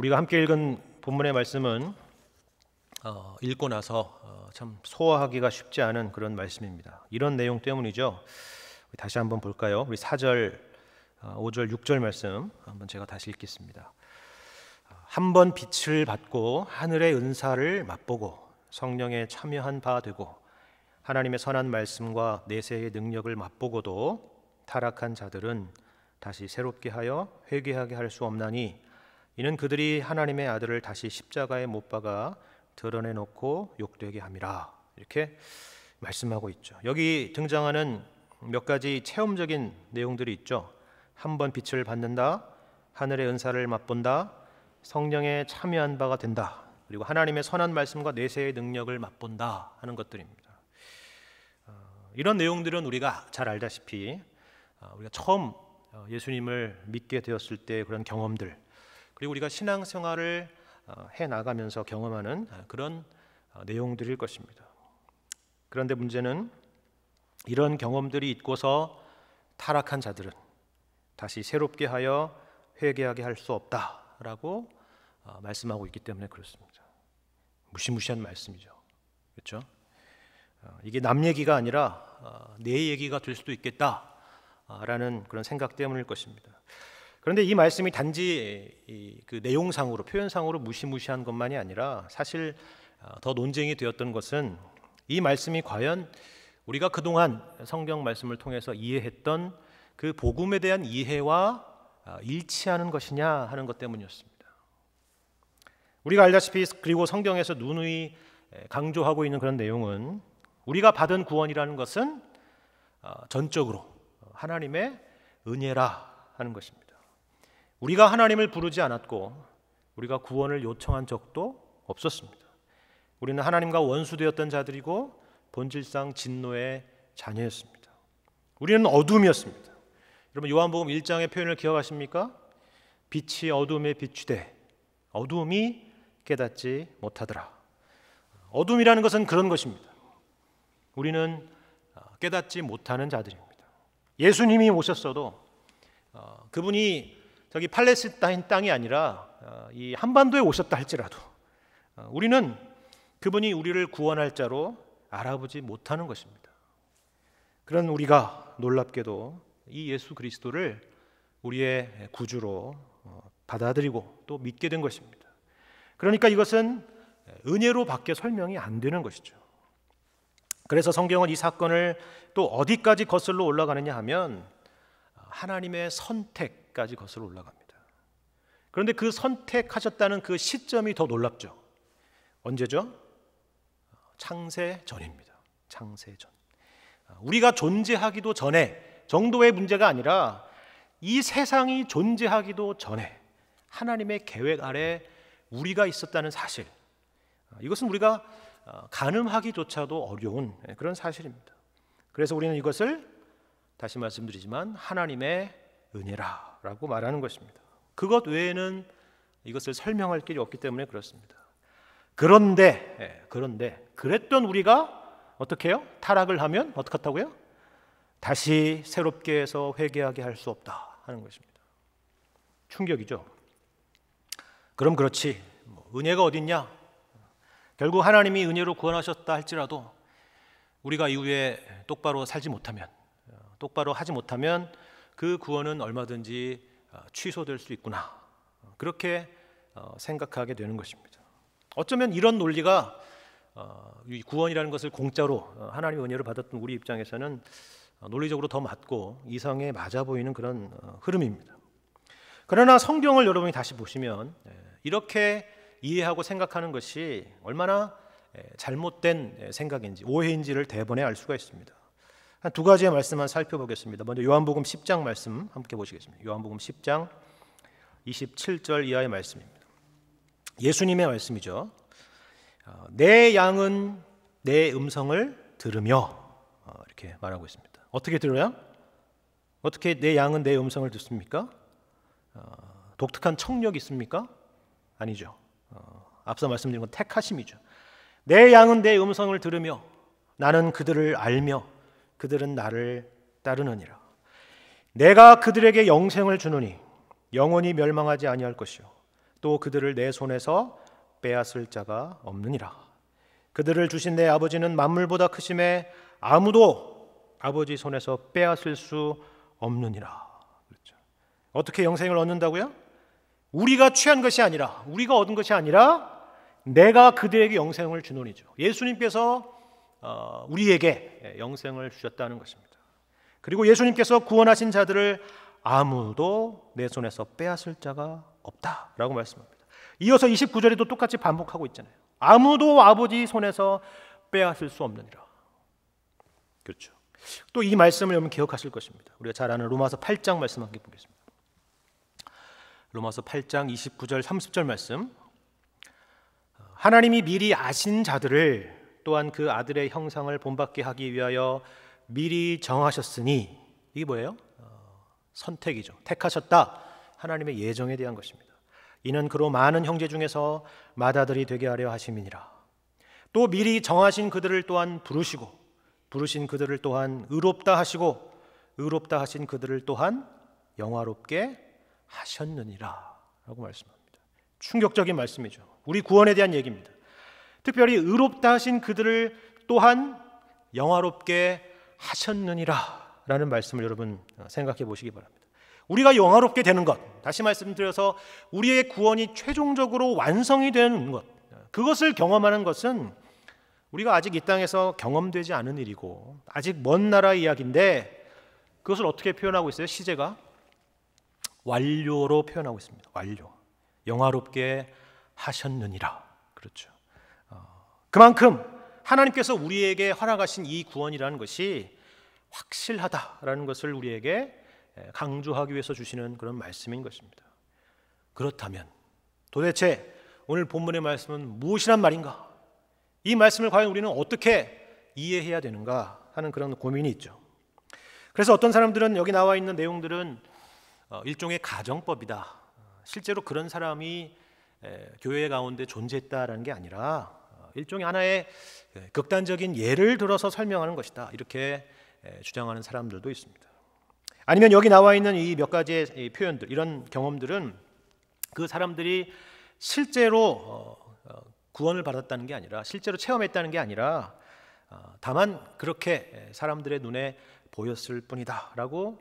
우리가 함께 읽은 본문의 말씀은 어, 읽고 나서 어, 참 소화하기가 쉽지 않은 그런 말씀입니다. 이런 내용 때문이죠. 다시 한번 볼까요? 우리 4절, 5절, 어, 6절 말씀 한번 제가 다시 읽겠습니다. 한 번 빛을 받고 하늘의 은사를 맛보고 성령에 참여한 바 되고 하나님의 선한 말씀과 내세의 능력을 맛보고도 타락한 자들은 다시 새롭게 하여 회개하게 할 수 없나니 이는 그들이 하나님의 아들을 다시 십자가에 못 박아 드러내 놓고 욕되게 함이라. 이렇게 말씀하고 있죠. 여기 등장하는 몇 가지 체험적인 내용들이 있죠. 한번 빛을 받는다. 하늘의 은사를 맛본다. 성령에 참여한 바가 된다. 그리고 하나님의 선한 말씀과 내세의 능력을 맛본다 하는 것들입니다. 어, 이런 내용들은 우리가 잘 알다시피 어, 우리가 처음 어, 예수님을 믿게 되었을 때 그런 경험들 그리고 우리가 신앙생활을 어, 해 나가면서 경험하는 어, 그런 어, 내용들일 것입니다. 그런데 문제는 이런 경험들이 있고서 타락한 자들은 다시 새롭게 하여 회개하게 할 수 없다라고 말씀하고 있기 때문에 그렇습니다. 무시무시한 말씀이죠. 그렇죠? 이게 남 얘기가 아니라 내 얘기가 될 수도 있겠다라는 그런 생각 때문일 것입니다. 그런데 이 말씀이 단지 그 내용상으로 표현상으로 무시무시한 것만이 아니라 사실 어, 더 논쟁이 되었던 것은 이 말씀이 과연 우리가 그동안 성경 말씀을 통해서 이해했던 그 복음에 대한 이해와 어, 일치하는 것이냐 하는 것 때문이었습니다. 우리가 알다시피 그리고 성경에서 누누이 강조하고 있는 그런 내용은 우리가 받은 구원이라는 것은 어, 전적으로 하나님의 은혜라 하는 것입니다. 우리가 하나님을 부르지 않았고 우리가 구원을 요청한 적도 없었습니다. 우리는 하나님과 원수되었던 자들이고 본질상 진노의 자녀였습니다. 우리는 어둠이었습니다. 여러분 요한복음 1장의 표현을 기억하십니까? 빛이 어둠에 비추되 어둠이 깨닫지 못하더라. 어둠이라는 것은 그런 것입니다. 우리는 어, 깨닫지 못하는 자들입니다. 예수님이 오셨어도 어, 그분이 저기 팔레스타인 땅이 아니라 어, 이 한반도에 오셨다 할지라도 어, 우리는 그분이 우리를 구원할 자로 알아보지 못하는 것입니다. 그런 우리가 놀랍게도 이 예수 그리스도를 우리의 구주로 어, 받아들이고 또 믿게 된 것입니다. 그러니까 이것은 은혜로밖에 설명이 안 되는 것이죠. 그래서 성경은 이 사건을 또 어디까지 거슬러 올라가느냐 하면 하나님의 선택 까지 거슬러 올라갑니다. 그런데 그 선택하셨다는 그 시점이 더 놀랍죠. 언제죠? 창세 전입니다. 창세 전. 우리가 존재하기도 전에 정도의 문제가 아니라 이 세상이 존재하기도 전에 하나님의 계획 아래 우리가 있었다는 사실. 이것은 우리가 어, 가늠하기조차도 어려운 그런 사실입니다. 그래서 우리는 이것을 다시 말씀드리지만 하나님의 은혜라 라고 말하는 것입니다. 그것 외에는 이것을 설명할 길이 없기 때문에 그렇습니다. 그런데 예, 그런데 그랬던 우리가 어떻게 해요? 타락을 하면 어떻다고요? 다시 새롭게 해서 회개하게 할 수 없다 하는 것입니다. 충격이죠. 그럼 그렇지. 뭐 은혜가 어딨냐? 결국 하나님이 은혜로 구원하셨다 할지라도 우리가 이후에 똑바로 살지 못하면 똑바로 하지 못하면 그 구원은 얼마든지 어, 취소될 수 있구나. 그렇게 어, 생각하게 되는 것입니다. 어쩌면 이런 논리가 어, 구원이라는 것을 공짜로 하나님의 은혜를 받았던 우리 입장에서는 논리적으로 더 맞고 이성에 맞아 보이는 그런 흐름입니다. 그러나 성경을 여러분이 다시 보시면 예, 이렇게 이해하고 생각하는 것이 얼마나 예, 잘못된 예, 생각인지 오해인지를 대번에 알 수가 있습니다. 한두 가지의 말씀만 살펴보겠습니다. 먼저 요한복음 10장 말씀 함께 보시겠습니다. 요한복음 10장 27절 이하의 말씀입니다. 예수님의 말씀이죠. 어, 내 양은 내 음성을 들으며 어, 이렇게 말하고 있습니다. 어떻게 들어야? 어떻게 내 양은 내 음성을 듣습니까? 어, 독특한 청력이 있습니까? 아니죠. 앞서 말씀드린 건 택하심이죠. 내 양은 내 음성을 들으며 나는 그들을 알며 그들은 나를 따르느니라. 내가 그들에게 영생을 주느니 영원히 멸망하지 아니할 것이요 또 그들을 내 손에서 빼앗을 자가 없느니라. 그들을 주신 내 아버지는 만물보다 크심에 아무도 아버지 손에서 빼앗을 수 없느니라. 그렇죠. 어떻게 영생을 얻는다고요? 우리가 취한 것이 아니라 우리가 얻은 것이 아니라 내가 그들에게 영생을 주노니죠. 예수님께서 어, 우리에게 영생을 주셨다는 것입니다. 그리고 예수님께서 구원하신 자들을 아무도 내 손에서 빼앗을 자가 없다라고 말씀합니다. 이어서 29절에도 똑같이 반복하고 있잖아요. 아무도 아버지 손에서 빼앗을 수 없느니라. 그렇죠. 또 이 말씀을 여러분 기억하실 것입니다. 우리가 잘 아는 로마서 8장 말씀 함께 보겠습니다. 로마서 8장 29절 30절 말씀. 하나님이 미리 아신 자들을 또한 그 아들의 형상을 본받게 하기 위하여 미리 정하셨으니 이게 뭐예요? 어, 선택이죠. 택하셨다. 하나님의 예정에 대한 것입니다. 이는 그로 많은 형제 중에서 마다들이 되게 하려 하심이니라. 또 미리 정하신 그들을 또한 부르시고 부르신 그들을 또한 의롭다 하시고 의롭다 하신 그들을 또한 영화롭게 하셨느니라라고 말씀합니다. 충격적인 말씀이죠. 우리 구원에 대한 얘기입니다. 특별히 의롭다 하신 그들을 또한 영화롭게 하셨느니라 라는 말씀을 여러분 어, 생각해 보시기 바랍니다. 우리가 영화롭게 되는 것, 다시 말씀드려서 우리의 구원이 최종적으로 완성이 되는 것, 그것을 경험하는 것은 우리가 아직 이 땅에서 경험되지 않은 일이고 아직 먼 나라 이야기인데 그것을 어떻게 표현하고 있어요? 시제가 완료로 표현하고 있습니다. 완료. 영화롭게 하셨느니라. 그렇죠. 그만큼 하나님께서 우리에게 허락하신 이 구원이라는 것이 확실하다라는 것을 우리에게 강조하기 위해서 주시는 그런 말씀인 것입니다. 그렇다면 도대체 오늘 본문의 말씀은 무엇이란 말인가? 이 말씀을 과연 우리는 어떻게 이해해야 되는가 하는 그런 고민이 있죠. 그래서 어떤 사람들은 여기 나와 있는 내용들은 어, 일종의 가정법이다. 실제로 그런 사람이 교회 가운데 존재했다라는 게 아니라 일종의 하나의 극단적인 예를 들어서 설명하는 것이다. 이렇게 주장하는 사람들도 있습니다. 아니면 여기 나와 있는 이 몇 가지의 표현들, 이런 경험들은 그 사람들이 실제로 어, 어, 구원을 받았다는 게 아니라 실제로 체험했다는 게 아니라 어, 다만 그렇게 사람들의 눈에 보였을 뿐이다라고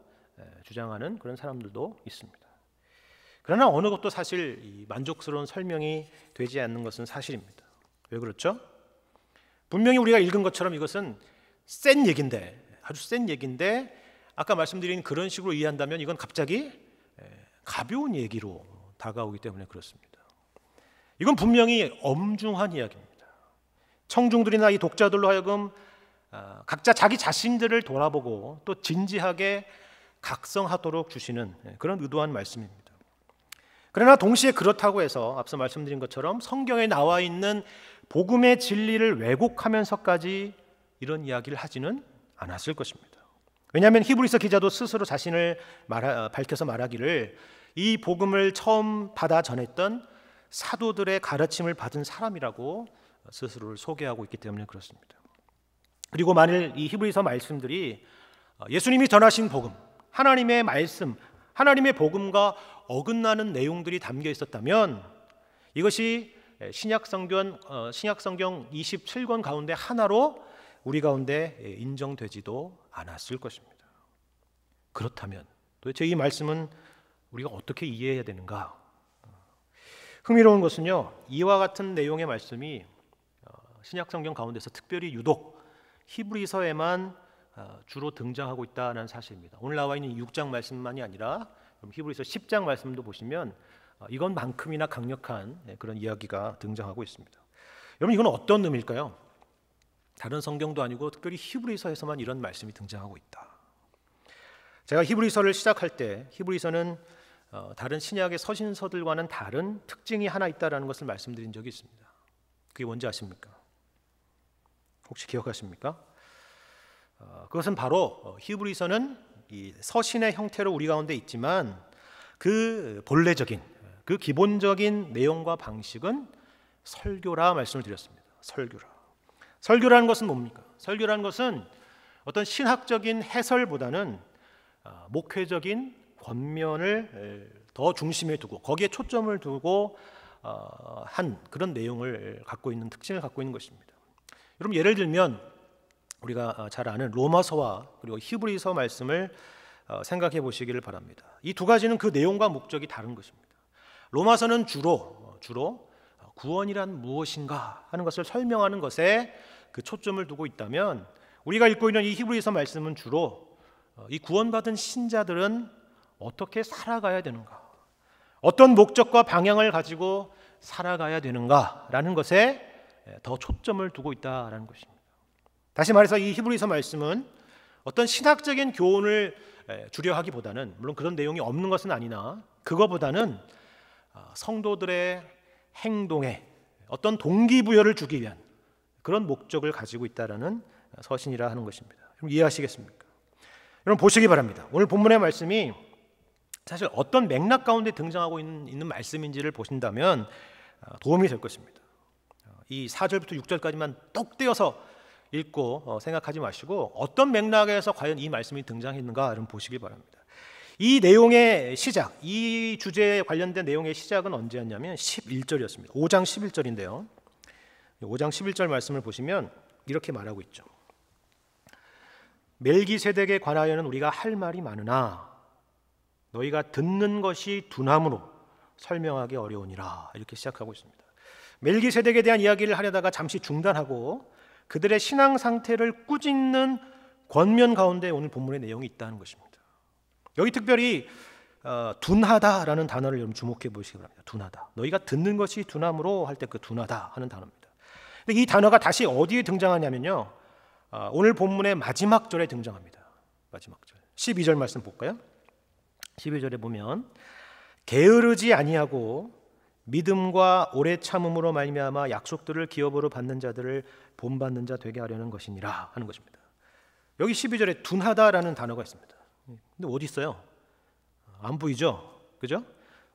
주장하는 그런 사람들도 있습니다. 그러나 어느 것도 사실 만족스러운 설명이 되지 않는 것은 사실입니다. 왜 그렇죠? 분명히 우리가 읽은 것처럼 이것은 센 얘긴데 아주 센 얘긴데 아까 말씀드린 그런 식으로 이해한다면 이건 갑자기 가벼운 얘기로 다가오기 때문에 그렇습니다. 이건 분명히 엄중한 이야기입니다. 청중들이나 이 독자들로 하여금 아, 각자 자기 자신들을 돌아보고 또 진지하게 각성하도록 주시는 그런 의도한 말씀입니다. 그러나 동시에 그렇다고 해서 앞서 말씀드린 것처럼 성경에 나와 있는 복음의 진리를 왜곡하면서까지 이런 이야기를 하지는 않았을 것입니다. 왜냐하면 히브리서 기자도 스스로 자신을 말하, 밝혀서 말하기를 이 복음을 처음 받아 전했던 사도들의 가르침을 받은 사람이라고 스스로를 소개하고 있기 때문에 그렇습니다. 그리고 만일 이 히브리서 말씀들이 예수님이 전하신 복음, 하나님의 말씀, 하나님의 복음과 어긋나는 내용들이 담겨 있었다면 이것이 예, 신약 성경 어, 신약 성경 27권 가운데 하나로 우리 가운데 예, 인정되지도 않았을 것입니다. 그렇다면 도대체 이 말씀은 우리가 어떻게 이해해야 되는가? 흥미로운 것은요. 이와 같은 내용의 말씀이 어, 신약 성경 가운데서 특별히 유독 히브리서에만 어, 주로 등장하고 있다는 사실입니다. 오늘 나와 있는 6장 말씀만이 아니라 히브리서 10장 말씀도 보시면 어, 이것만큼이나 강력한 네, 그런 이야기가 등장하고 있습니다. 여러분 이건 어떤 의미일까요? 다른 성경도 아니고 특별히 히브리서에서만 이런 말씀이 등장하고 있다. 제가 히브리서를 시작할 때 히브리서는 어, 다른 신약의 서신서들과는 다른 특징이 하나 있다라는 것을 말씀드린 적이 있습니다. 그게 뭔지 아십니까? 혹시 기억하십니까? 어, 그것은 바로 히브리서는 서신의 형태로 우리 가운데 있지만 그 본래적인 그 기본적인 내용과 방식은 설교라 말씀을 드렸습니다. 설교라. 설교라는 것은 뭡니까? 설교라는 것은 어떤 신학적인 해설보다는 어, 목회적인 권면을 더 중심에 두고 거기에 초점을 두고 어, 한 그런 내용을 갖고 있는 특징을 갖고 있는 것입니다. 여러분 예를 들면 우리가 어, 잘 아는 로마서와 그리고 히브리서 말씀을 생각해 보시기를 바랍니다. 이 두 가지는 그 내용과 목적이 다른 것입니다. 로마서는 주로 주로 구원이란 무엇인가 하는 것을 설명하는 것에 그 초점을 두고 있다면 우리가 읽고 있는 이 히브리서 말씀은 주로 어, 이 구원받은 신자들은 어떻게 살아가야 되는가? 어떤 목적과 방향을 가지고 살아가야 되는가라는 것에 더 초점을 두고 있다라는 것입니다. 다시 말해서 이 히브리서 말씀은 어떤 신학적인 교훈을 주려 하기보다는 물론 그런 내용이 없는 것은 아니나 그거보다는 어, 성도들의 행동에 어떤 동기부여를 주기 위한 그런 목적을 가지고 있다라는 서신이라 하는 것입니다. 여러 이해하시겠습니까? 여러분 보시기 바랍니다. 오늘 본문의 말씀이 사실 어떤 맥락 가운데 등장하고 있는, 있는 말씀인지를 보신다면 어, 도움이 될 것입니다. 어, 이 4절부터 6절까지만 똑 떼어서 읽고 생각하지 마시고 어떤 맥락에서 과연 이 말씀이 등장했는가 를 보시기 바랍니다. 이 내용의 시작, 이 주제에 관련된 내용의 시작은 언제였냐면 11절이었습니다. 5장 11절인데요. 5장 11절 말씀을 보시면 이렇게 말하고 있죠. 멜기세덱에 관하여는 우리가 할 말이 많으나 너희가 듣는 것이 둔함으로 설명하기 어려우니라 이렇게 시작하고 있습니다. 멜기세덱에 대한 이야기를 하려다가 잠시 중단하고 그들의 신앙 상태를 꾸짖는 권면 가운데 오늘 본문의 내용이 있다는 것입니다. 여기 특별히 어, 둔하다라는 단어를 여러분 주목해 보시기 바랍니다. 둔하다. 너희가 듣는 것이 둔함으로 할 때 그 둔하다 하는 단어입니다. 근데 이 단어가 다시 어디에 등장하냐면요. 어, 오늘 본문의 마지막 절에 등장합니다. 마지막 절. 12절 말씀 볼까요? 12절에 보면 게으르지 아니하고 믿음과 오래 참음으로 말미암아 약속들을 기업으로 받는 자들을 본받는 자 되게 하려는 것이니라 하는 것입니다. 여기 12절에 둔하다라는 단어가 있습니다. 근데 어디 있어요? 안 보이죠? 그죠?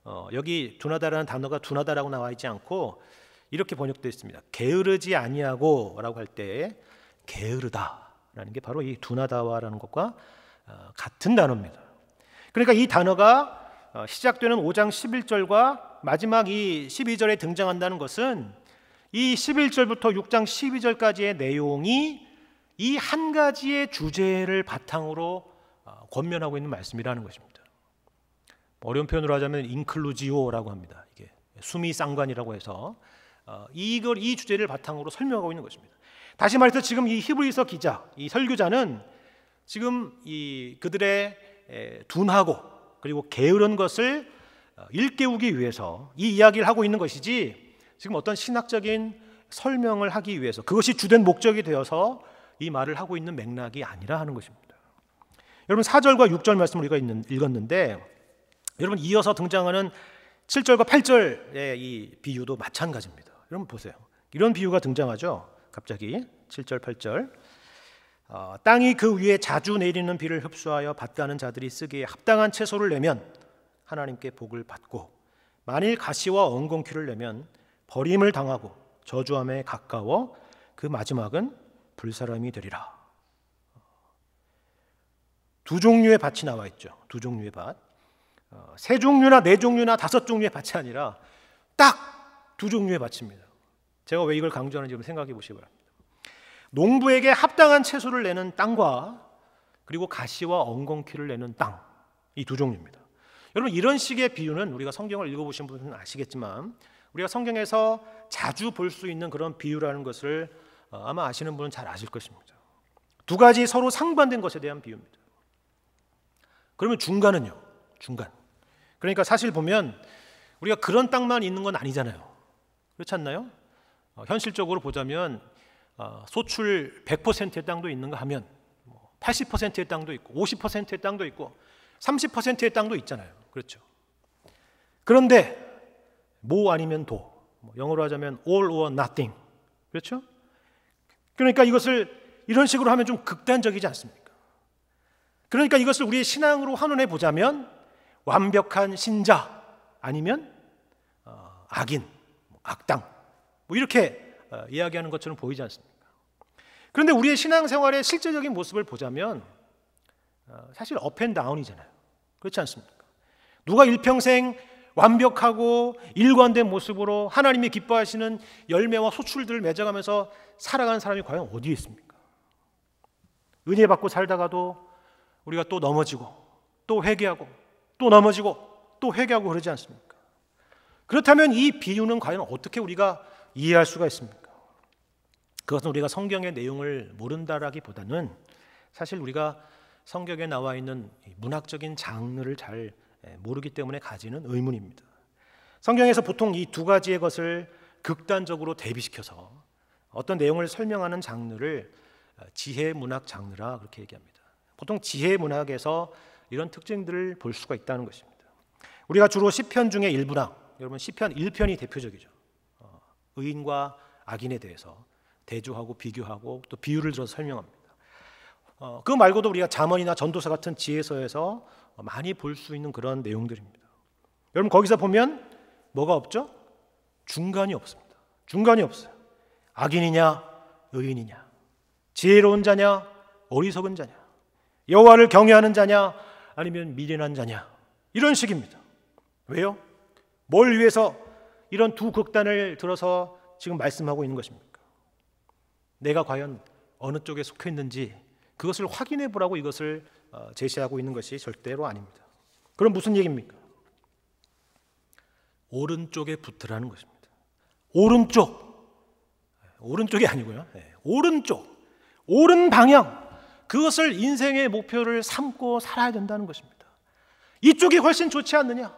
어, 여기 둔하다라는 단어가 둔하다라고 나와 있지 않고 이렇게 번역되어 있습니다. 게으르지 아니하고라고 할 때 게으르다라는 게 바로 이 둔하다와라는 것과 어, 같은 단어입니다. 그러니까 이 단어가 어, 시작되는 5장 11절과 마지막 이 12절에 등장한다는 것은 이 11절부터 6장 12절까지의 내용이 이 한 가지의 주제를 바탕으로 아, 권면하고 있는 말씀이라는 것입니다. 어려운 표현으로 하자면 인클루지오라고 합니다. 이게 수미 쌍관이라고 해서 어, 이걸 이 주제를 바탕으로 설명하고 있는 것입니다. 다시 말해서 지금 이 히브리서 기자, 이 설교자는 지금 이 그들의 둔하고 그리고 게으른 것을 어, 일깨우기 위해서 이 이야기를 하고 있는 것이지 지금 어떤 신학적인 설명을 하기 위해서 그것이 주된 목적이 되어서 이 말을 하고 있는 맥락이 아니라 하는 것입니다. 여러분 4절과 6절 말씀을 우리가 읽었는데 여러분 이어서 등장하는 7절과 8절의 이 비유도 마찬가지입니다. 여러분 보세요. 이런 비유가 등장하죠. 갑자기 7절 8절 어, 땅이 그 위에 자주 내리는 비를 흡수하여 받가는 자들이 쓰기에 합당한 채소를 내면 하나님께 복을 받고 만일 가시와 엉겅퀴를 내면 버림을 당하고 저주함에 가까워 그 마지막은 불사람이 되리라. 두 종류의 밭이 나와 있죠. 두 종류의 밭. 어, 세 종류나 네 종류나 다섯 종류의 밭이 아니라 딱 두 종류의 밭입니다. 제가 왜 이걸 강조하는지 생각해 보시기 바랍니다. 농부에게 합당한 채소를 내는 땅과 그리고 가시와 엉겅퀴를 내는 땅. 이 두 종류입니다. 여러분 이런 식의 비유는 우리가 성경을 읽어보신 분은 아시겠지만 우리가 성경에서 자주 볼 수 있는 그런 비유라는 것을 어, 아마 아시는 분은 잘 아실 것입니다. 두 가지 서로 상반된 것에 대한 비유입니다. 그러면 중간은요. 중간. 그러니까 사실 보면 우리가 그런 땅만 있는 건 아니잖아요. 그렇지 않나요? 어, 현실적으로 보자면 어, 소출 100%의 땅도 있는가 하면 80%의 뭐 땅도 있고 50%의 땅도 있고 30%의 땅도 있잖아요. 그렇죠. 그런데 모 아니면 도 뭐 영어로 하자면 all or nothing 그렇죠? 그러니까 이것을 이런 식으로 하면 좀 극단적이지 않습니까? 그러니까 이것을 우리의 신앙으로 환원해 보자면 완벽한 신자 아니면 어, 악인, 뭐 악당 뭐 이렇게 어, 이야기하는 것처럼 보이지 않습니까? 그런데 우리의 신앙생활의 실제적인 모습을 보자면 어, 사실 업앤다운이잖아요. 그렇지 않습니까? 누가 일평생 완벽하고 일관된 모습으로 하나님이 기뻐하시는 열매와 소출들을 맺어가면서 살아가는 사람이 과연 어디에 있습니까? 은혜 받고 살다가도 우리가 또 넘어지고 또 회개하고 또 넘어지고 또 회개하고 그러지 않습니까? 그렇다면 이 비유는 과연 어떻게 우리가 이해할 수가 있습니까? 그것은 우리가 성경의 내용을 모른다라기보다는 사실 우리가 성경에 나와 있는 문학적인 장르를 잘 예, 모르기 때문에 가지는 의문입니다. 성경에서 보통 이 두 가지의 것을 극단적으로 대비시켜서 어떤 내용을 설명하는 장르를 어, 지혜 문학 장르라 그렇게 얘기합니다. 보통 지혜 문학에서 이런 특징들을 볼 수가 있다는 것입니다. 우리가 주로 시편 중에 일부랑 여러분 시편 1편이 대표적이죠. 어, 의인과 악인에 대해서 대조하고 비교하고 또 비유를 들어서 설명합니다. 어, 그 말고도 우리가 잠언이나 전도서 같은 지혜서에서 많이 볼 수 있는 그런 내용들입니다. 여러분 거기서 보면 뭐가 없죠? 중간이 없습니다. 중간이 없어요. 악인이냐 의인이냐 지혜로운 자냐 어리석은 자냐 여호와를 경외하는 자냐 아니면 미련한 자냐 이런 식입니다. 왜요? 뭘 위해서 이런 두 극단을 들어서 지금 말씀하고 있는 것입니까? 내가 과연 어느 쪽에 속해 있는지 그것을 확인해 보라고 이것을 어, 제시하고 있는 것이 절대로 아닙니다. 그럼 무슨 얘기입니까? 오른쪽에 붙으라는 것입니다. 오른쪽 네, 오른쪽이 아니고요. 네. 오른쪽 오른 방향 그것을 인생의 목표를 삼고 살아야 된다는 것입니다. 이쪽이 훨씬 좋지 않느냐?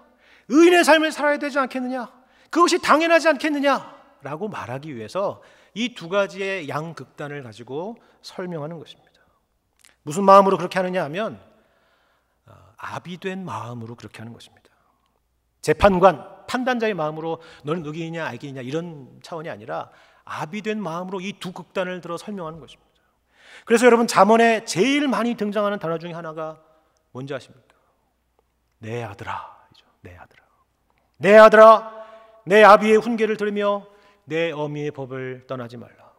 의인의 삶을 살아야 되지 않겠느냐? 그것이 당연하지 않겠느냐? 라고 말하기 위해서 이 두 가지의 양극단을 가지고 설명하는 것입니다. 무슨 마음으로 그렇게 하느냐 하면 어, 아비된 마음으로 그렇게 하는 것입니다. 재판관, 판단자의 마음으로 너는 의기이냐 알기이냐 이런 차원이 아니라 아비된 마음으로 이 두 극단을 들어 설명하는 것입니다. 그래서 여러분 잠언에 제일 많이 등장하는 단어 중에 하나가 뭔지 아십니까? 내 아들아. 내 아들아. 내 아들아 내 아비의 훈계를 들으며 내 어미의 법을 떠나지 말라.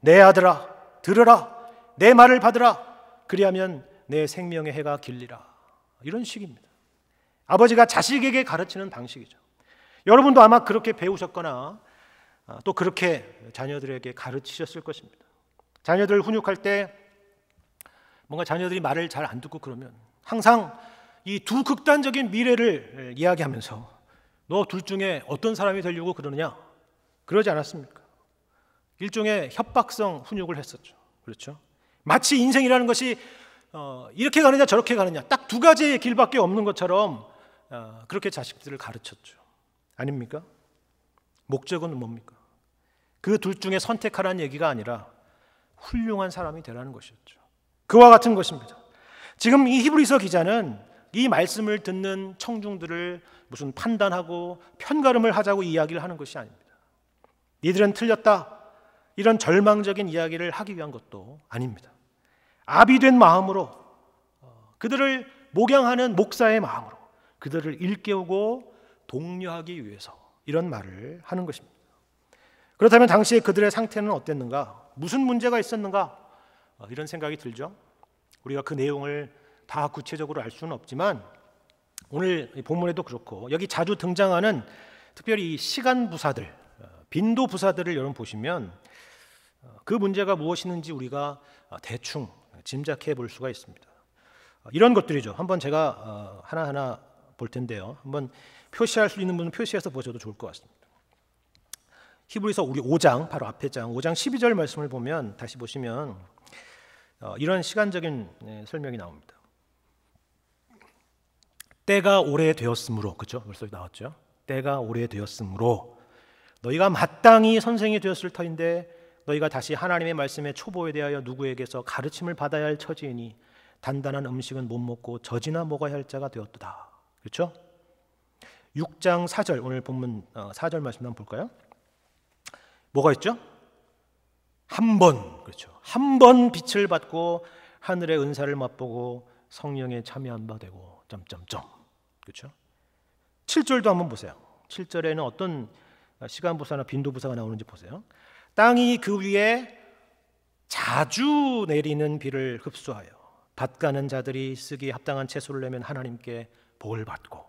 내 아들아 들으라. 내 말을 받으라. 그리하면 내 생명의 해가 길리라. 이런 식입니다. 아버지가 자식에게 가르치는 방식이죠. 여러분도 아마 그렇게 배우셨거나 아, 또 그렇게 자녀들에게 가르치셨을 것입니다. 자녀들 훈육할 때 뭔가 자녀들이 말을 잘 안 듣고 그러면 항상 이 두 극단적인 미래를 이야기하면서 너 둘 중에 어떤 사람이 되려고 그러느냐 그러지 않았습니까? 일종의 협박성 훈육을 했었죠. 그렇죠? 마치 인생이라는 것이 어, 이렇게 가느냐 저렇게 가느냐 딱 두 가지의 길밖에 없는 것처럼 어, 그렇게 자식들을 가르쳤죠. 아닙니까? 목적은 뭡니까? 그 둘 중에 선택하라는 얘기가 아니라 훌륭한 사람이 되라는 것이었죠. 그와 같은 것입니다. 지금 이 히브리서 기자는 이 말씀을 듣는 청중들을 무슨 판단하고 편가름을 하자고 이야기를 하는 것이 아닙니다. 니들은 틀렸다. 이런 절망적인 이야기를 하기 위한 것도 아닙니다. 아비된 마음으로 어, 그들을 목양하는 목사의 마음으로 그들을 일깨우고 독려하기 위해서 이런 말을 하는 것입니다. 그렇다면 당시에 그들의 상태는 어땠는가? 무슨 문제가 있었는가? 어, 이런 생각이 들죠. 우리가 그 내용을 다 구체적으로 알 수는 없지만 오늘 본문에도 그렇고 여기 자주 등장하는 특별히 시간 부사들, 어, 빈도 부사들을 여러분 보시면 어, 그 문제가 무엇이는지 우리가 대충 짐작해 볼 수가 있습니다. 이런 것들이죠. 한번 제가 하나하나 볼 텐데요. 한번 표시할 수 있는 분은 표시해서 보셔도 좋을 것 같습니다. 히브리서 우리 5장 바로 앞에 장 5장 12절 말씀을 보면 다시 보시면 어, 이런 시간적인 네, 설명이 나옵니다. 때가 오래되었으므로 그렇죠? 벌써 나왔죠. 때가 오래되었으므로 너희가 마땅히 선생이 되었을 터인데 너희가 다시 하나님의 말씀의 초보에 대하여 누구에게서 가르침을 받아야 할 처지이니 단단한 음식은 못 먹고 젖이나 먹어야 할 자가 되었도다. 그렇죠? 6장 4절 오늘 본문 4절 어, 말씀 한번 볼까요? 뭐가 있죠? 한 번, 그렇죠. 한 번 빛을 받고 하늘의 은사를 맛보고 성령에 참여한 바 되고 점점점. 그렇죠? 7절도 한번 보세요. 7절에는 어떤 시간 부사나 빈도 부사가 나오는지 보세요. 땅이 그 위에 자주 내리는 비를 흡수하여 밭 가는 자들이 쓰기 합당한 채소를 내면 하나님께 복을 받고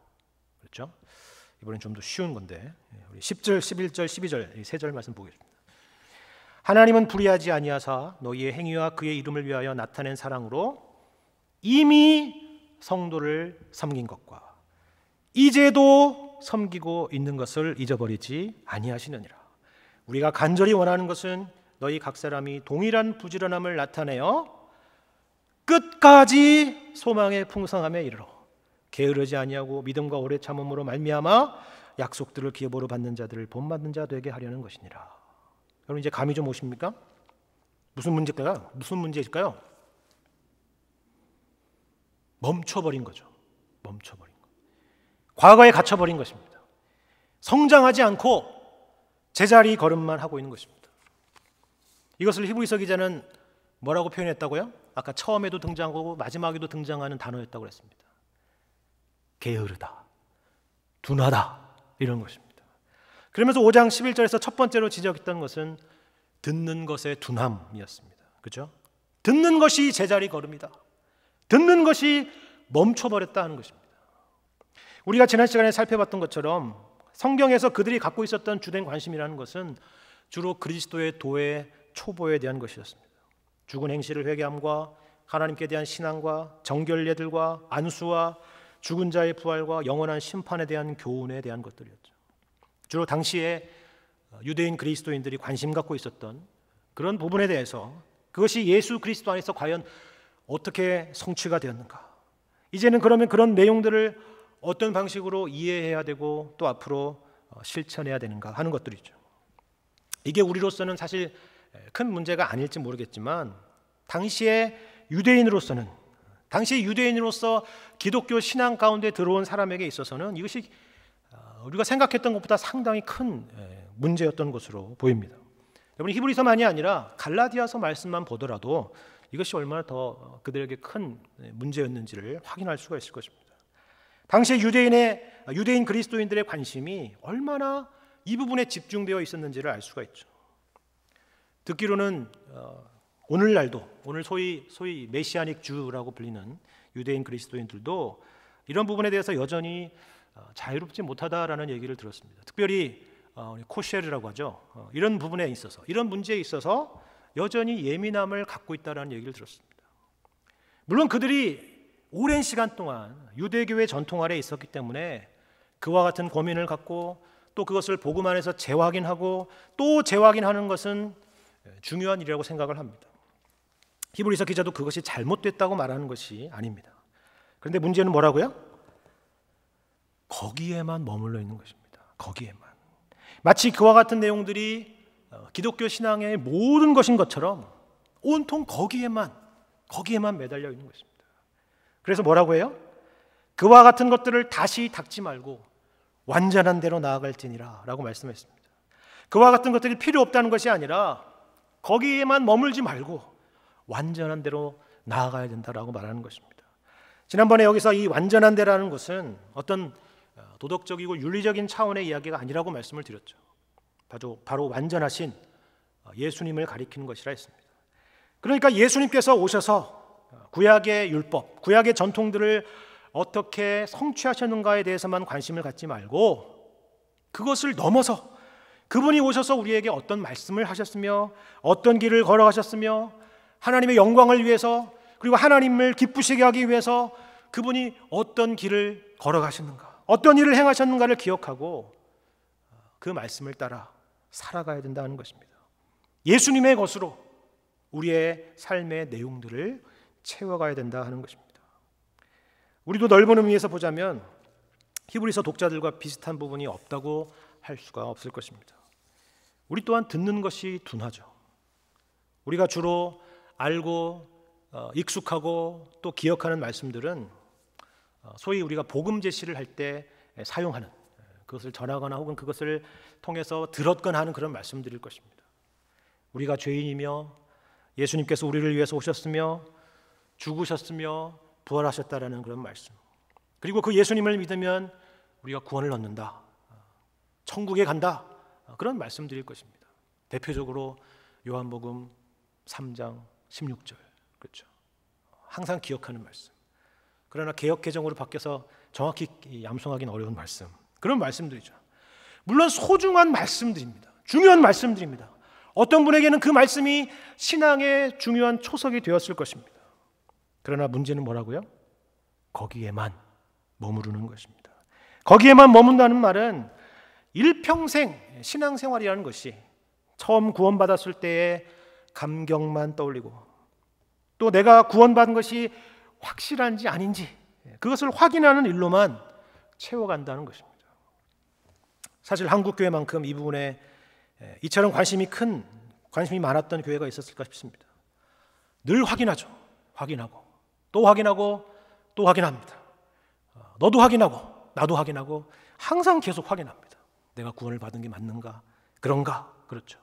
그렇죠? 이번엔 좀 더 쉬운 건데 예, 우리 10절, 11절, 12절 이세절 말씀 보겠습니다. 하나님은 불의하지 아니하사 너희의 행위와 그의 이름을 위하여 나타낸 사랑으로 이미 성도를 섬긴 것과 이제도 섬기고 있는 것을 잊어버리지 아니하시느니라. 우리가 간절히 원하는 것은 너희 각 사람이 동일한 부지런함을 나타내어 끝까지 소망의 풍성함에 이르러 게으르지 아니하고 믿음과 오래 참음으로 말미암아 약속들을 기업으로 받는 자들을 본받는 자 되게 하려는 것이니라. 여러분 이제 감이 좀 오십니까? 무슨 문제일까요? 무슨 문제일까요? 멈춰버린 거죠. 멈춰버린 거. 과거에 갇혀버린 것입니다. 성장하지 않고 제자리 걸음만 하고 있는 것입니다. 이것을 히브리서 기자는 뭐라고 표현했다고요? 아까 처음에도 등장하고 마지막에도 등장하는 단어였다고 그습니다 게으르다, 둔하다 이런 것입니다. 그러면서 5장 11절에서 첫 번째로 지적했던 것은 듣는 것의 둔함이었습니다. 그죠? 듣는 것이 제자리 걸음이다. 듣는 것이 멈춰버렸다 하는 것입니다. 우리가 지난 시간에 살펴봤던 것처럼 성경에서 그들이 갖고 있었던 주된 관심이라는 것은 주로 그리스도의 도의 초보에 대한 것이었습니다. 죽은 행실을 회개함과 하나님께 대한 신앙과 정결 예들과 안수와 죽은 자의 부활과 영원한 심판에 대한 교훈에 대한 것들이었죠. 주로 당시에 어, 유대인 그리스도인들이 관심 갖고 있었던 그런 부분에 대해서 그것이 예수 그리스도 안에서 과연 어떻게 성취가 되었는가. 이제는 그러면 그런 내용들을 어떤 방식으로 이해해야 되고 또 앞으로 어, 실천해야 되는가 하는 것들이죠. 이게 우리로서는 사실 큰 문제가 아닐지 모르겠지만 당시에 유대인으로서는 당시 유대인으로서 기독교 신앙 가운데 들어온 사람에게 있어서는 이것이 어, 우리가 생각했던 것보다 상당히 큰 예, 문제였던 것으로 보입니다. 여러분 히브리서만이 아니라 갈라디아서 말씀만 보더라도 이것이 얼마나 더 그들에게 큰 예, 문제였는지를 확인할 수가 있을 것입니다. 당시 유대인의 유대인 그리스도인들의 관심이 얼마나 이 부분에 집중되어 있었는지를 알 수가 있죠. 듣기로는 어, 오늘날도 오늘 소위 소위 메시아닉 주라고 불리는 유대인 그리스도인들도 이런 부분에 대해서 여전히 어, 자유롭지 못하다라는 얘기를 들었습니다. 특별히 어, 코쉘이라고 하죠. 어, 이런 부분에 있어서 이런 문제에 있어서 여전히 예민함을 갖고 있다라는 얘기를 들었습니다. 물론 그들이 오랜 시간 동안 유대교의 전통 아래 있었기 때문에 그와 같은 고민을 갖고 또 그것을 복음 안에서 재확인하고 또 재확인하는 것은 예, 중요한 일이라고 생각을 합니다. 히브리서 기자도 그것이 잘못됐다고 말하는 것이 아닙니다. 그런데 문제는 뭐라고요? 거기에만 머물러 있는 것입니다. 거기에만. 마치 그와 같은 내용들이 어, 기독교 신앙의 모든 것인 것처럼 온통 거기에만 거기에만 매달려 있는 것입니다. 그래서 뭐라고 해요? 그와 같은 것들을 다시 닦지 말고 완전한 대로 나아갈지니라라고 말씀했습니다. 그와 같은 것들이 필요 없다는 것이 아니라 거기에만 머물지 말고 완전한 대로 나아가야 된다라고 말하는 것입니다. 지난번에 여기서 이 완전한 대라는 것은 어떤 어, 도덕적이고 윤리적인 차원의 이야기가 아니라고 말씀을 드렸죠. 바로, 바로 완전하신 어, 예수님을 가리키는 것이라 했습니다. 그러니까 예수님께서 오셔서 어, 구약의 율법, 구약의 전통들을 어떻게 성취하셨는가에 대해서만 관심을 갖지 말고 그것을 넘어서 그분이 오셔서 우리에게 어떤 말씀을 하셨으며 어떤 길을 걸어가셨으며 하나님의 영광을 위해서 그리고 하나님을 기쁘시게 하기 위해서 그분이 어떤 길을 걸어가셨는가, 어떤 일을 행하셨는가를 기억하고 그 말씀을 따라 살아가야 된다는 것입니다. 예수님의 것으로 우리의 삶의 내용들을 채워가야 된다 하는 것입니다. 우리도 넓은 의미에서 보자면 히브리서 독자들과 비슷한 부분이 없다고 할 수가 없을 것입니다. 우리 또한 듣는 것이 둔하죠. 우리가 주로 알고 어, 익숙하고 또 기억하는 말씀들은 어, 소위 우리가 복음 제시를 할 때 사용하는 그것을 전하거나 혹은 그것을 통해서 들었거나 하는 그런 말씀들일 것입니다. 우리가 죄인이며 예수님께서 우리를 위해서 오셨으며 죽으셨으며 부활하셨다라는 그런 말씀. 그리고 그 예수님을 믿으면 우리가 구원을 얻는다. 어, 천국에 간다. 그런 말씀드릴 것입니다. 대표적으로 요한복음 3장 16절. 그렇죠. 항상 기억하는 말씀. 그러나 개혁 개정으로 바뀌어서 정확히 암송하기는 어려운 말씀. 그런 말씀들이죠. 물론 소중한 말씀들입니다. 중요한 말씀들입니다. 어떤 분에게는 그 말씀이 신앙의 중요한 초석이 되었을 것입니다. 그러나 문제는 뭐라고요? 거기에만 머무르는 것입니다. 거기에만 머문다는 말은 일평생 신앙생활이라는 것이 처음 구원받았을 때의 감격만 떠올리고 또 내가 구원받은 것이 확실한지 아닌지 그것을 확인하는 일로만 채워간다는 것입니다. 사실 한국 교회만큼 이 부분에 이처럼 관심이 큰 관심이 많았던 교회가 있었을까 싶습니다. 늘 확인하죠. 확인하고 또 확인하고 또 확인합니다. 어, 너도 확인하고 나도 확인하고 항상 계속 확인합니다. 내가 구원을 받은 게 맞는가? 그런가? 그렇죠.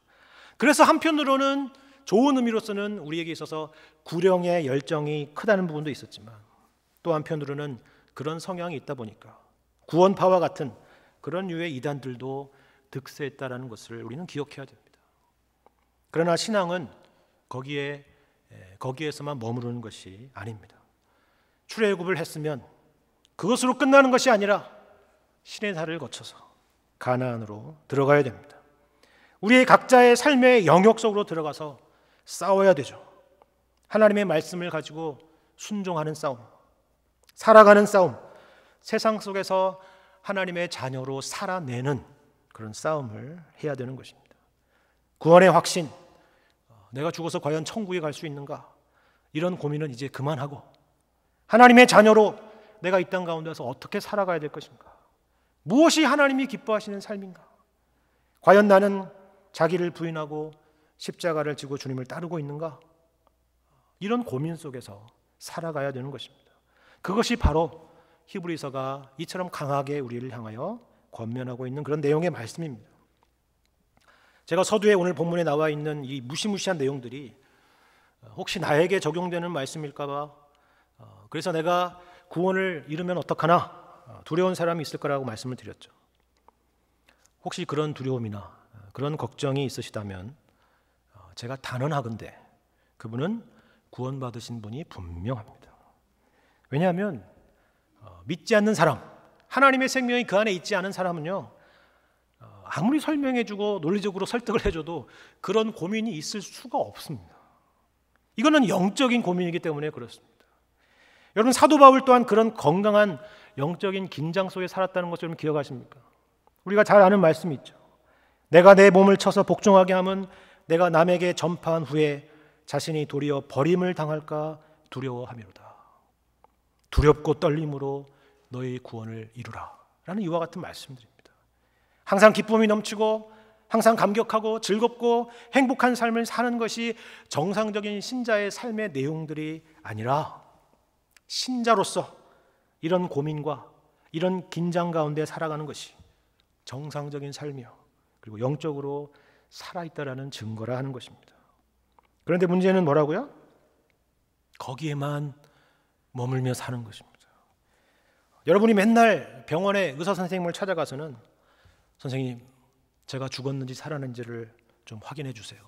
그래서 한편으로는 좋은 의미로서는 우리에게 있어서 구령의 열정이 크다는 부분도 있었지만 또 한편으로는 그런 성향이 있다 보니까 구원파와 같은 그런 유의 이단들도 득세했다라는 것을 우리는 기억해야 됩니다. 그러나 신앙은 거기에 거기에서만 머무르는 것이 아닙니다. 출애굽을 했으면 그것으로 끝나는 것이 아니라 신의 사를 거쳐서 가나안으로 들어가야 됩니다. 우리의 각자의 삶의 영역 속으로 들어가서 싸워야 되죠. 하나님의 말씀을 가지고 순종하는 싸움, 살아가는 싸움, 세상 속에서 하나님의 자녀로 살아내는 그런 싸움을 해야 되는 것입니다. 구원의 확신, 내가 죽어서 과연 천국에 갈 수 있는가? 이런 고민은 이제 그만하고 하나님의 자녀로 내가 이 땅 가운데서 어떻게 살아가야 될 것인가? 무엇이 하나님이 기뻐하시는 삶인가? 과연 나는 자기를 부인하고 십자가를 지고 주님을 따르고 있는가? 이런 고민 속에서 살아가야 되는 것입니다. 그것이 바로 히브리서가 이처럼 강하게 우리를 향하여 권면하고 있는 그런 내용의 말씀입니다. 제가 서두에 오늘 본문에 나와 있는 이 무시무시한 내용들이 어, 혹시 나에게 적용되는 말씀일까봐 어, 그래서 내가 구원을 잃으면 어떡하나 어, 두려운 사람이 있을 거라고 말씀을 드렸죠. 혹시 그런 두려움이나 그런 걱정이 있으시다면 제가 단언하건대 그분은 구원받으신 분이 분명합니다. 왜냐하면 어, 믿지 않는 사람, 하나님의 생명이 그 안에 있지 않은 사람은요, 어, 아무리 설명해주고 논리적으로 설득을 해줘도 그런 고민이 있을 수가 없습니다. 이거는 영적인 고민이기 때문에 그렇습니다. 여러분 사도 바울 또한 그런 건강한 영적인 긴장 속에 살았다는 것을 기억하십니까? 우리가 잘 아는 말씀이 있죠. 내가 내 몸을 쳐서 복종하게 하면 내가 남에게 전파한 후에 자신이 도리어 버림을 당할까 두려워하미로다. 두렵고 떨림으로 너의 구원을 이루라. 라는 이와 같은 말씀들입니다. 항상 기쁨이 넘치고 항상 감격하고 즐겁고 행복한 삶을 사는 것이 정상적인 신자의 삶의 내용들이 아니라 신자로서 이런 고민과 이런 긴장 가운데 살아가는 것이 정상적인 삶이요. 그리고 영적으로 살아있다라는 증거라 하는 것입니다. 그런데 문제는 뭐라고요? 거기에만 머물며 사는 것입니다. 여러분이 맨날 병원에 의사 선생님을 찾아가서는 선생님 제가 죽었는지 살았는지를 좀 확인해 주세요.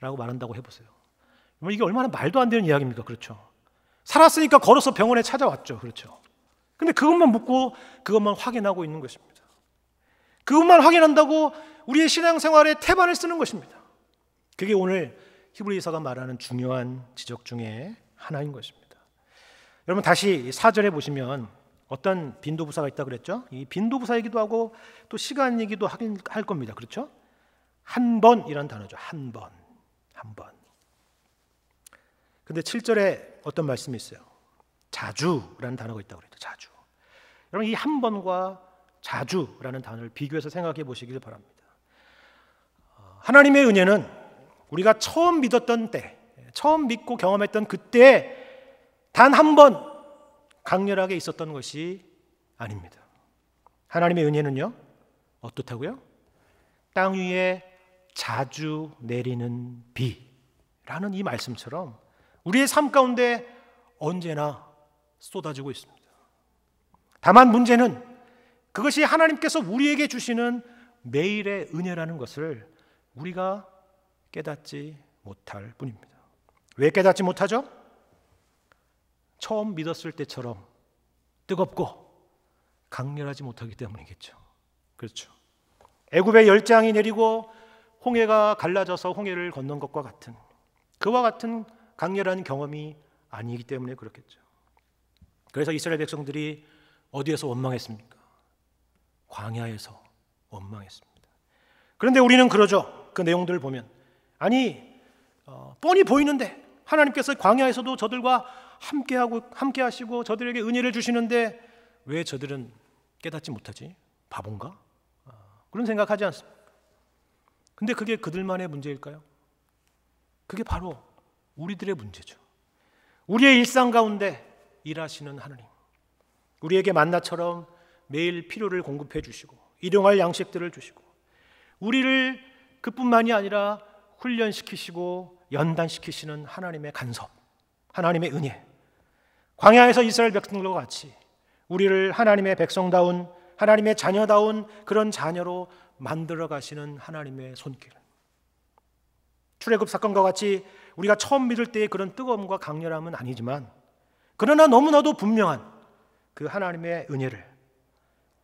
라고 말한다고 해보세요. 뭐 이게 얼마나 말도 안 되는 이야기입니까? 그렇죠. 살았으니까 걸어서 병원에 찾아왔죠. 그렇죠. 근데 그것만 묻고 그것만 확인하고 있는 것입니다. 그것만 확인한다고 우리의 신앙생활에 태반을 쓰는 것입니다. 그게 오늘 히브리서가 말하는 중요한 지적 중에 하나인 것입니다. 여러분 다시 사절에 보시면 어떤 빈도부사가 있다 그랬죠? 이 빈도부사이기도 하고 또 시간이기도 하긴 할 겁니다. 그렇죠? 한 번이란 단어죠. 한 번. 한 번. 근데 7절에 어떤 말씀이 있어요? 자주라는 단어가 있다고 그랬죠. 자주. 여러분 이 한 번과 자주라는 단어를 비교해서 생각해 보시길 바랍니다. 하나님의 은혜는 우리가 처음 믿었던 때, 처음 믿고 경험했던 그때 단 한 번 강렬하게 있었던 것이 아닙니다. 하나님의 은혜는요, 어떻다고요? 땅 위에 자주 내리는 비라는 이 말씀처럼 우리의 삶 가운데 언제나 쏟아지고 있습니다. 다만 문제는 그것이 하나님께서 우리에게 주시는 매일의 은혜라는 것을 우리가 깨닫지 못할 뿐입니다. 왜 깨닫지 못하죠? 처음 믿었을 때처럼 뜨겁고 강렬하지 못하기 때문이겠죠. 그렇죠. 애굽의 열장이 내리고 홍해가 갈라져서 홍해를 건넌 것과 같은 그와 같은 강렬한 경험이 아니기 때문에 그렇겠죠. 그래서 이스라엘 백성들이 어디에서 원망했습니까? 광야에서 원망했습니다. 그런데 우리는 그러죠. 그 내용들을 보면 아니 어, 뻔히 보이는데 하나님께서 광야에서도 저들과 함께하고 함께하시고 저들에게 은혜를 주시는데 왜 저들은 깨닫지 못하지? 바본가? 어, 그런 생각하지 않습니다. 근데 그게 그들만의 문제일까요? 그게 바로 우리들의 문제죠. 우리의 일상 가운데 일하시는 하나님. 우리에게 만나처럼 매일 필요를 공급해 주시고 일용할 양식들을 주시고 우리를 그뿐만이 아니라 훈련시키시고 연단시키시는 하나님의 간섭, 하나님의 은혜. 광야에서 이스라엘 백성들과 같이 우리를 하나님의 백성다운 하나님의 자녀다운 그런 자녀로 만들어 가시는 하나님의 손길. 출애굽 사건과 같이 우리가 처음 믿을 때의 그런 뜨거움과 강렬함은 아니지만 그러나 너무나도 분명한 그 하나님의 은혜를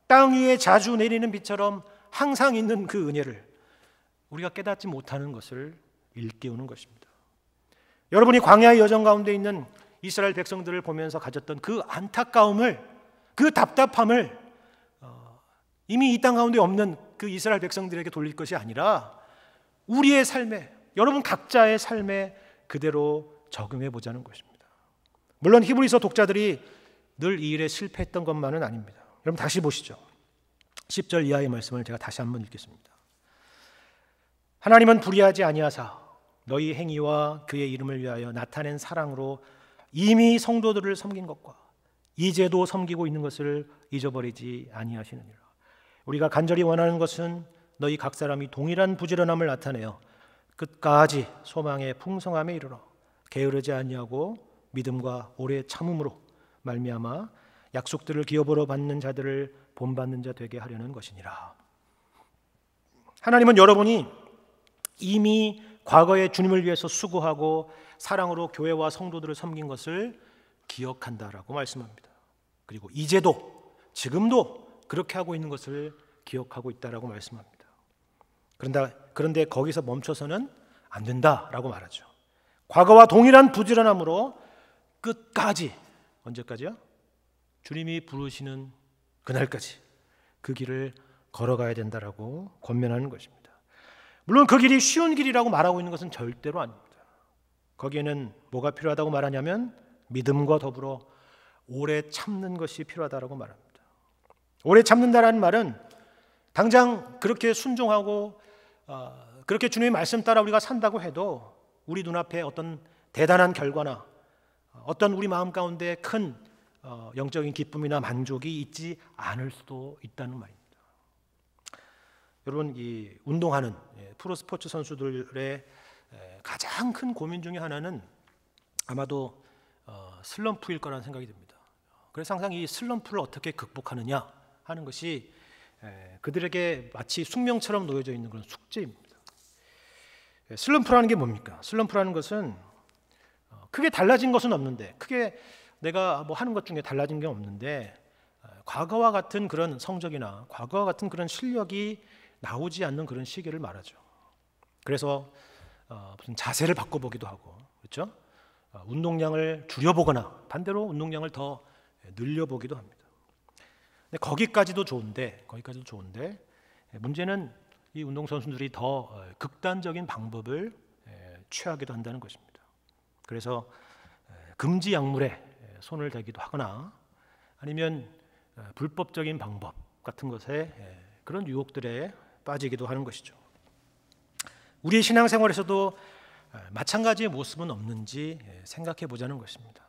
땅 위에 자주 내리는 빛처럼 항상 있는 그 은혜를 우리가 깨닫지 못하는 것을 일깨우는 것입니다. 여러분이 광야의 여정 가운데 있는 이스라엘 백성들을 보면서 가졌던 그 안타까움을 그 답답함을 어, 이미 이 땅 가운데 없는 그 이스라엘 백성들에게 돌릴 것이 아니라 우리의 삶에 여러분 각자의 삶에 그대로 적용해 보자는 것입니다. 물론 히브리서 독자들이 늘 이 일에 실패했던 것만은 아닙니다. 여러분 다시 보시죠. 10절 이하의 말씀을 제가 다시 한번 읽겠습니다. 하나님은 불의하지 아니하사 너희 행위와 그의 이름을 위하여 나타낸 사랑으로 이미 성도들을 섬긴 것과 이제도 섬기고 있는 것을 잊어버리지 아니하시느니라. 우리가 간절히 원하는 것은 너희 각 사람이 동일한 부지런함을 나타내어 끝까지 소망의 풍성함에 이르러 게으르지 아니하고 믿음과 오래 참음으로 말미암아 약속들을 기업으로 받는 자들을 본받는 자 되게 하려는 것이니라. 하나님은 여러분이 이미 과거에 주님을 위해서 수고하고 사랑으로 교회와 성도들을 섬긴 것을 기억한다라고 말씀합니다. 그리고 이제도 지금도 그렇게 하고 있는 것을 기억하고 있다라고 말씀합니다. 그런데 그런데 거기서 멈춰서는 안 된다라고 말하죠. 과거와 동일한 부지런함으로 끝까지 언제까지요? 주님이 부르시는 그날까지 그 길을 걸어가야 된다라고 권면하는 것입니다. 물론 그 길이 쉬운 길이라고 말하고 있는 것은 절대로 아닙니다. 거기에는 뭐가 필요하다고 말하냐면 믿음과 더불어 오래 참는 것이 필요하다고 말합니다. 오래 참는다라는 말은 당장 그렇게 순종하고 어, 그렇게 주님의 말씀 따라 우리가 산다고 해도 우리 눈앞에 어떤 대단한 결과나 어떤 우리 마음 가운데 큰 어, 영적인 기쁨이나 만족이 있지 않을 수도 있다는 말입니다. 여러분 이 운동하는 예, 프로 스포츠 선수들의 가장 큰 고민 중의 하나는 아마도 어, 슬럼프일 거라는 생각이 듭니다. 그래서 항상 이 슬럼프를 어떻게 극복하느냐 하는 것이 그들에게 마치 숙명처럼 놓여져 있는 그런 숙제입니다. 예, 슬럼프라는 게 뭡니까? 슬럼프라는 것은 어, 크게 달라진 것은 없는데 크게 내가 뭐 하는 것 중에 달라진 게 없는데 어, 과거와 같은 그런 성적이나 과거와 같은 그런 실력이 나오지 않는 그런 시기를 말하죠. 그래서 어, 무슨 자세를 바꿔보기도 하고 그렇죠? 어, 운동량을 줄여보거나 반대로 운동량을 더 늘려보기도 합니다. 근데 거기까지도 좋은데 거기까지도 좋은데 예, 문제는 이 운동 선수들이 더 어, 극단적인 방법을 예, 취하기도 한다는 것입니다. 그래서 예, 금지 약물에 손을 대기도 하거나 아니면 어, 불법적인 방법 같은 것에 그런 유혹들에 빠지기도 하는 것이죠. 우리의 신앙생활에서도 아, 마찬가지의 모습은 없는지 예, 생각해 보자는 것입니다.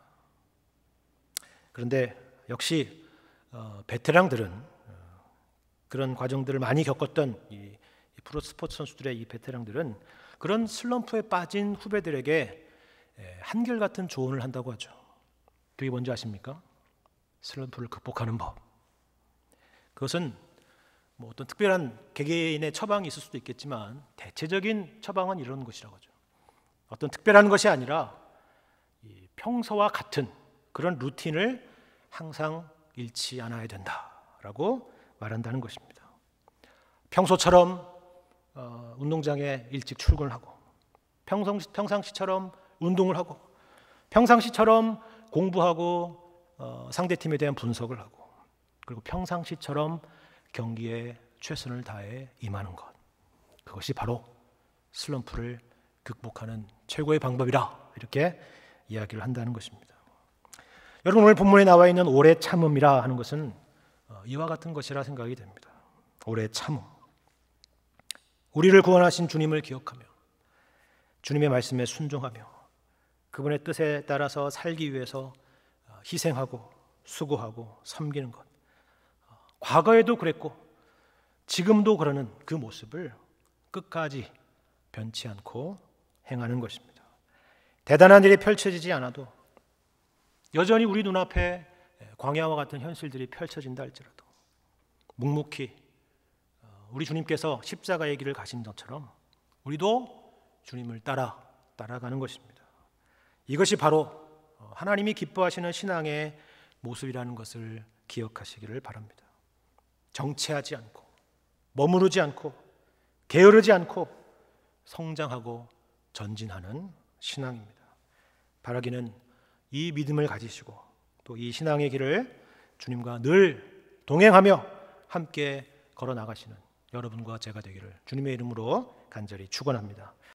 그런데 역시 어, 베테랑들은 어, 그런 과정들을 많이 겪었던 이 프로 스포츠 선수들의 이 베테랑들은 그런 슬럼프에 빠진 후배들에게 예, 한결같은 조언을 한다고 하죠. 그게 뭔지 아십니까? 슬럼프를 극복하는 법. 그것은 뭐 어떤 특별한 개개인의 처방이 있을 수도 있겠지만 대체적인 처방은 이런 것이라고 하죠. 어떤 특별한 것이 아니라 평소와 같은 그런 루틴을 항상 잃지 않아야 된다라고 말한다는 것입니다. 평소처럼 어, 운동장에 일찍 출근하고 평상시, 평상시처럼 운동을 하고 평상시처럼 공부하고 어, 상대팀에 대한 분석을 하고 그리고 평상시처럼 경기에 최선을 다해 임하는 것. 그것이 바로 슬럼프를 극복하는 최고의 방법이라 이렇게 이야기를 한다는 것입니다. 여러분 오늘 본문에 나와 있는 오래 참음이라 하는 것은 어, 이와 같은 것이라 생각이 됩니다. 오래 참음. 우리를 구원하신 주님을 기억하며 주님의 말씀에 순종하며 그분의 뜻에 따라서 살기 위해서 어, 희생하고 수고하고 섬기는 것. 과거에도 그랬고 지금도 그러는 그 모습을 끝까지 변치 않고 행하는 것입니다. 대단한 일이 펼쳐지지 않아도 여전히 우리 눈앞에 광야와 같은 현실들이 펼쳐진다 할지라도 묵묵히 어, 우리 주님께서 십자가의 길을 가신 것처럼 우리도 주님을 따라 따라가는 것입니다. 이것이 바로 어, 하나님이 기뻐하시는 신앙의 모습이라는 것을 기억하시기를 바랍니다. 정체하지 않고 머무르지 않고 게으르지 않고 성장하고 전진하는 신앙입니다. 바라기는 이 믿음을 가지시고 또 이 신앙의 길을 주님과 늘 동행하며 함께 걸어 나가시는 여러분과 제가 되기를 주님의 이름으로 간절히 축원합니다.